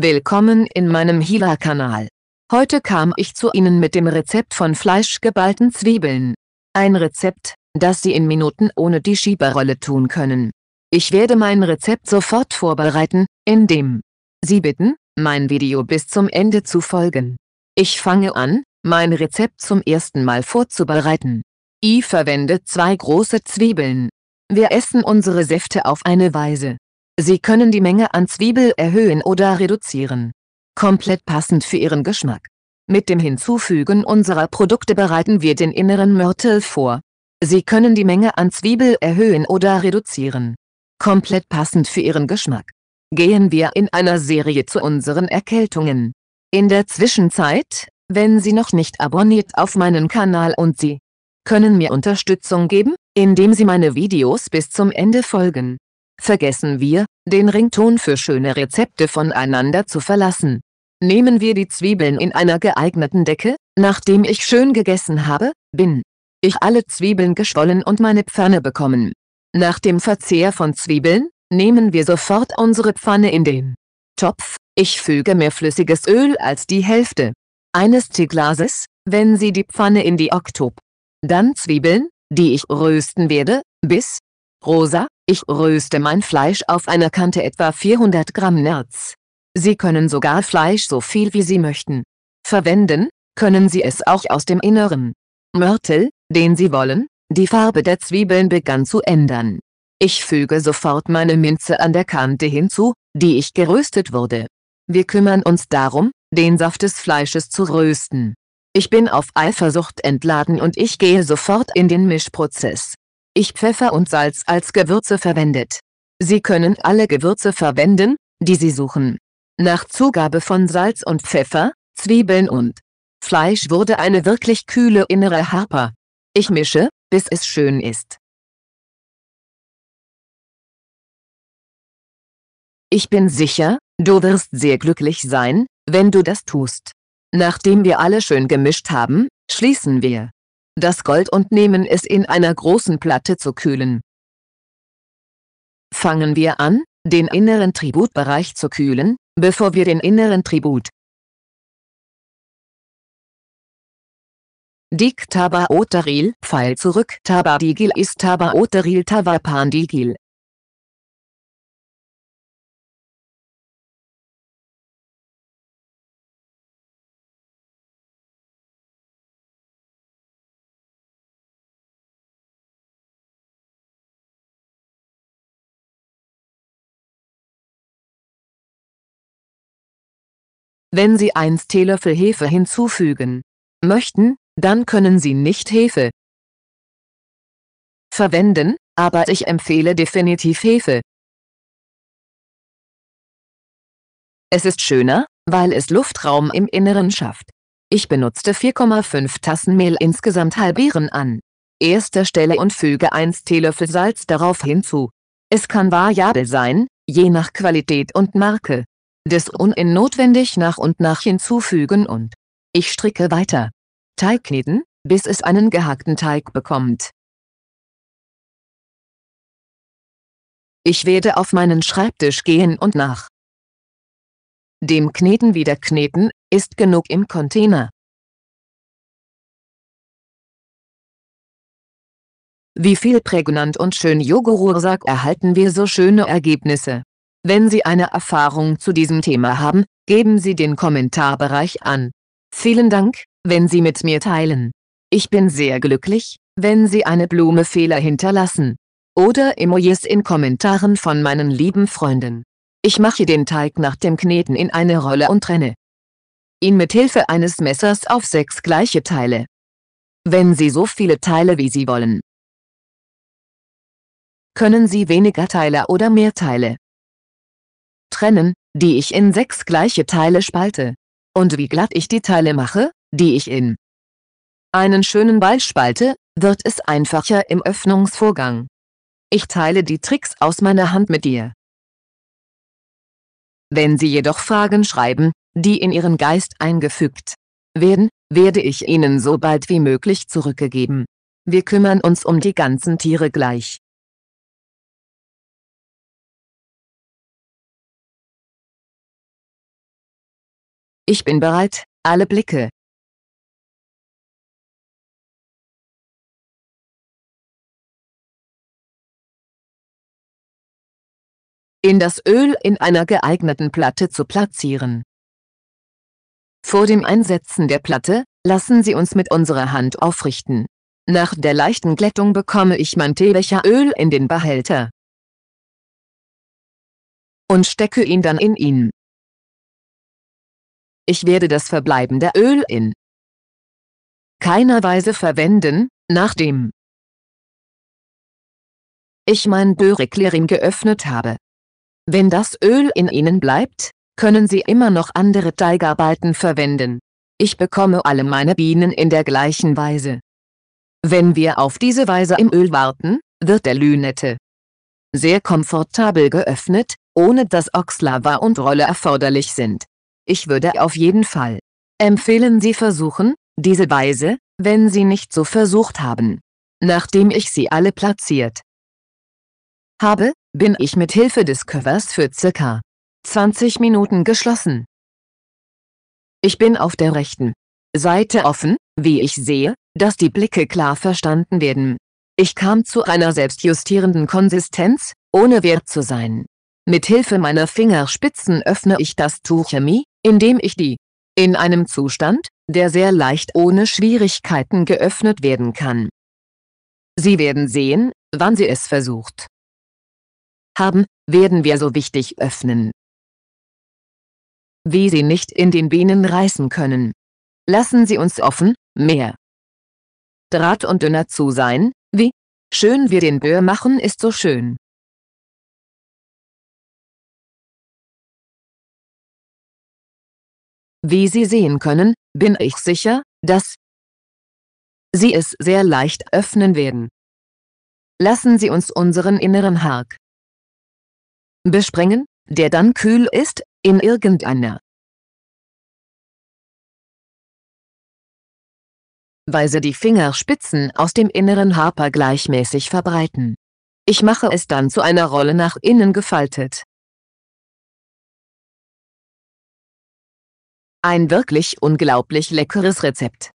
Willkommen in meinem Hiwa-Kanal. Heute kam ich zu Ihnen mit dem Rezept von fleischgeballten Zwiebeln. Ein Rezept, das Sie in Minuten ohne die Schieberrolle tun können. Ich werde mein Rezept sofort vorbereiten, indem Sie bitten, mein Video bis zum Ende zu folgen. Ich fange an, mein Rezept zum ersten Mal vorzubereiten. Ich verwende zwei große Zwiebeln. Wir essen unsere Säfte auf eine Weise, Sie können die Menge an Zwiebel erhöhen oder reduzieren. Komplett passend für Ihren Geschmack. Mit dem Hinzufügen unserer Produkte bereiten wir den inneren Mörtel vor. Sie können die Menge an Zwiebel erhöhen oder reduzieren. Komplett passend für Ihren Geschmack. Gehen wir in einer Serie zu unseren Erkältungen. In der Zwischenzeit, wenn Sie noch nicht abonniert auf meinen Kanal und Sie können mir Unterstützung geben, indem Sie meine Videos bis zum Ende folgen vergessen wir, den Rington für schöne Rezepte voneinander zu verlassen. Nehmen wir die Zwiebeln in einer geeigneten Decke, nachdem ich schön gegessen habe, bin ich alle Zwiebeln geschwollen und meine Pfanne bekommen. Nach dem Verzehr von Zwiebeln, nehmen wir sofort unsere Pfanne in den Topf, ich füge mehr flüssiges Öl als die Hälfte eines Teeglases, wenn Sie die Pfanne in die Oktob. Dann Zwiebeln, die ich rösten werde, bis rosa, ich röste mein Fleisch auf einer Kante etwa 400 Gramm Nerz. Sie können sogar Fleisch so viel wie Sie möchten. Verwenden, können Sie es auch aus dem Inneren. Mörtel, den Sie wollen, die Farbe der Zwiebeln begann zu ändern. Ich füge sofort meine Minze an der Kante hinzu, die ich geröstet wurde. Wir kümmern uns darum, den Saft des Fleisches zu rösten. Ich bin auf Eifersucht entladen und ich gehe sofort in den Mischprozess ich Pfeffer und Salz als Gewürze verwendet. Sie können alle Gewürze verwenden, die Sie suchen. Nach Zugabe von Salz und Pfeffer, Zwiebeln und Fleisch wurde eine wirklich kühle innere Harper. Ich mische, bis es schön ist. Ich bin sicher, du wirst sehr glücklich sein, wenn du das tust. Nachdem wir alle schön gemischt haben, schließen wir das Gold und nehmen es in einer großen Platte zu kühlen. Fangen wir an, den inneren Tributbereich zu kühlen, bevor wir den inneren Tribut Dik Oteril, Pfeil zurück Taba Digil ist Taba Oteril, Tava Pandigil, Wenn Sie 1 Teelöffel Hefe hinzufügen möchten, dann können Sie nicht Hefe verwenden, aber ich empfehle definitiv Hefe. Es ist schöner, weil es Luftraum im Inneren schafft. Ich benutzte 4,5 Tassen Mehl insgesamt halbieren an erster Stelle und füge 1 Teelöffel Salz darauf hinzu. Es kann variabel sein, je nach Qualität und Marke des Unin notwendig nach und nach hinzufügen und ich stricke weiter. Teig kneten, bis es einen gehackten Teig bekommt. Ich werde auf meinen Schreibtisch gehen und nach dem Kneten wieder kneten, ist genug im Container. Wie viel prägnant und schön Yogurursak erhalten wir so schöne Ergebnisse. Wenn Sie eine Erfahrung zu diesem Thema haben, geben Sie den Kommentarbereich an. Vielen Dank, wenn Sie mit mir teilen. Ich bin sehr glücklich, wenn Sie eine Blume Fehler hinterlassen. Oder Emojis in Kommentaren von meinen lieben Freunden. Ich mache den Teig nach dem Kneten in eine Rolle und trenne ihn mit Hilfe eines Messers auf sechs gleiche Teile. Wenn Sie so viele Teile wie Sie wollen, können Sie weniger Teile oder mehr Teile trennen, die ich in sechs gleiche Teile spalte. Und wie glatt ich die Teile mache, die ich in einen schönen Ball spalte, wird es einfacher im Öffnungsvorgang. Ich teile die Tricks aus meiner Hand mit dir. Wenn Sie jedoch Fragen schreiben, die in Ihren Geist eingefügt werden, werde ich Ihnen so bald wie möglich zurückgegeben. Wir kümmern uns um die ganzen Tiere gleich. Ich bin bereit, alle Blicke. In das Öl in einer geeigneten Platte zu platzieren. Vor dem Einsetzen der Platte, lassen Sie uns mit unserer Hand aufrichten. Nach der leichten Glättung bekomme ich mein Teebecher Öl in den Behälter und stecke ihn dann in ihn. Ich werde das verbleibende Öl in keiner Weise verwenden, nachdem ich mein Böreklerin geöffnet habe. Wenn das Öl in ihnen bleibt, können sie immer noch andere Teigarbeiten verwenden. Ich bekomme alle meine Bienen in der gleichen Weise. Wenn wir auf diese Weise im Öl warten, wird der Lünette sehr komfortabel geöffnet, ohne dass Oxlava und Rolle erforderlich sind. Ich würde auf jeden Fall empfehlen Sie versuchen, diese Weise, wenn Sie nicht so versucht haben. Nachdem ich sie alle platziert habe, bin ich mit Hilfe des Covers für ca. 20 Minuten geschlossen. Ich bin auf der rechten Seite offen, wie ich sehe, dass die Blicke klar verstanden werden. Ich kam zu einer selbstjustierenden Konsistenz, ohne wert zu sein. Mit Hilfe meiner Fingerspitzen öffne ich das Tuchemie, indem ich die in einem Zustand, der sehr leicht ohne Schwierigkeiten geöffnet werden kann. Sie werden sehen, wann Sie es versucht haben, werden wir so wichtig öffnen. Wie Sie nicht in den Bienen reißen können. Lassen Sie uns offen, mehr Draht und dünner zu sein, wie schön wir den Böhr machen ist so schön. Wie Sie sehen können, bin ich sicher, dass Sie es sehr leicht öffnen werden. Lassen Sie uns unseren inneren Hark besprengen, der dann kühl ist, in irgendeiner Weise die Fingerspitzen aus dem inneren Harper gleichmäßig verbreiten. Ich mache es dann zu einer Rolle nach innen gefaltet. Ein wirklich unglaublich leckeres Rezept.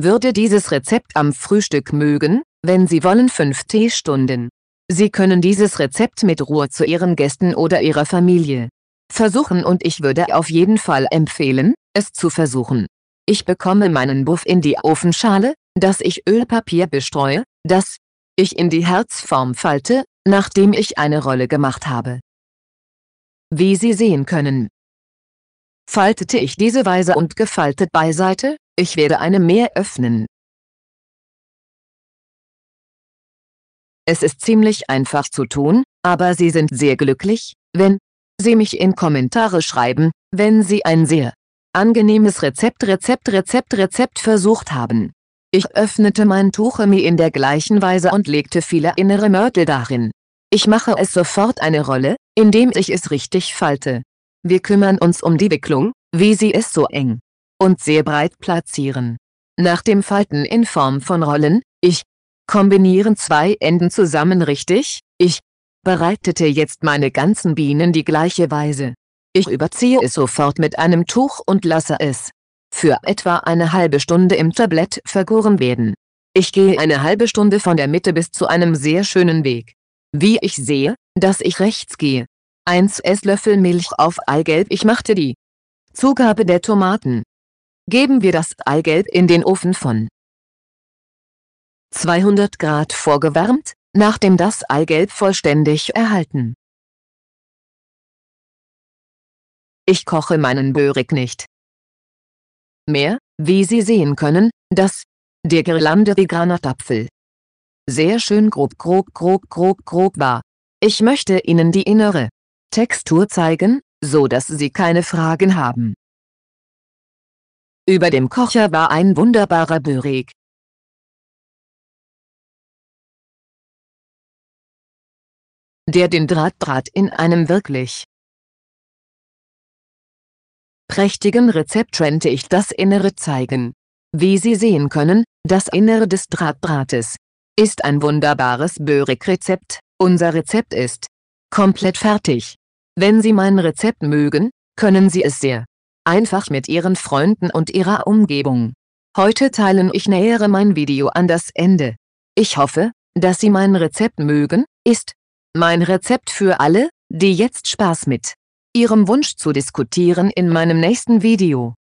Würde dieses Rezept am Frühstück mögen, wenn Sie wollen 5 Teestunden. Sie können dieses Rezept mit Ruhe zu Ihren Gästen oder Ihrer Familie versuchen und ich würde auf jeden Fall empfehlen, es zu versuchen. Ich bekomme meinen Buff in die Ofenschale, das ich Ölpapier bestreue, das ich in die Herzform falte, nachdem ich eine Rolle gemacht habe. Wie Sie sehen können, faltete ich diese Weise und gefaltet beiseite, ich werde eine mehr öffnen. Es ist ziemlich einfach zu tun, aber Sie sind sehr glücklich, wenn Sie mich in Kommentare schreiben, wenn Sie ein sehr angenehmes Rezept Rezept Rezept Rezept versucht haben. Ich öffnete mein Tuchemi in der gleichen Weise und legte viele innere Mörtel darin. Ich mache es sofort eine Rolle, indem ich es richtig falte. Wir kümmern uns um die Wicklung, wie sie es so eng und sehr breit platzieren. Nach dem Falten in Form von Rollen, ich kombinieren zwei Enden zusammen richtig, ich bereitete jetzt meine ganzen Bienen die gleiche Weise. Ich überziehe es sofort mit einem Tuch und lasse es für etwa eine halbe Stunde im Tablett vergoren werden. Ich gehe eine halbe Stunde von der Mitte bis zu einem sehr schönen Weg. Wie ich sehe, dass ich rechts gehe, 1 Esslöffel Milch auf Eigelb. Ich machte die Zugabe der Tomaten. Geben wir das Eigelb in den Ofen von 200 Grad vorgewärmt, nachdem das Eigelb vollständig erhalten. Ich koche meinen Börig nicht mehr, wie Sie sehen können, dass der Girlande die Granatapfel sehr schön grob grob grob grob grob war. Ich möchte Ihnen die innere Textur zeigen, so dass Sie keine Fragen haben. Über dem Kocher war ein wunderbarer Büreg. der den Drahtdraht in einem wirklich prächtigen Rezept könnte ich das Innere zeigen. Wie Sie sehen können, das Innere des Drahtdrahtes ist ein wunderbares Börek-Rezept, unser Rezept ist komplett fertig. Wenn Sie mein Rezept mögen, können Sie es sehr einfach mit Ihren Freunden und Ihrer Umgebung. Heute teilen ich nähere mein Video an das Ende. Ich hoffe, dass Sie mein Rezept mögen, ist mein Rezept für alle, die jetzt Spaß mit ihrem Wunsch zu diskutieren in meinem nächsten Video.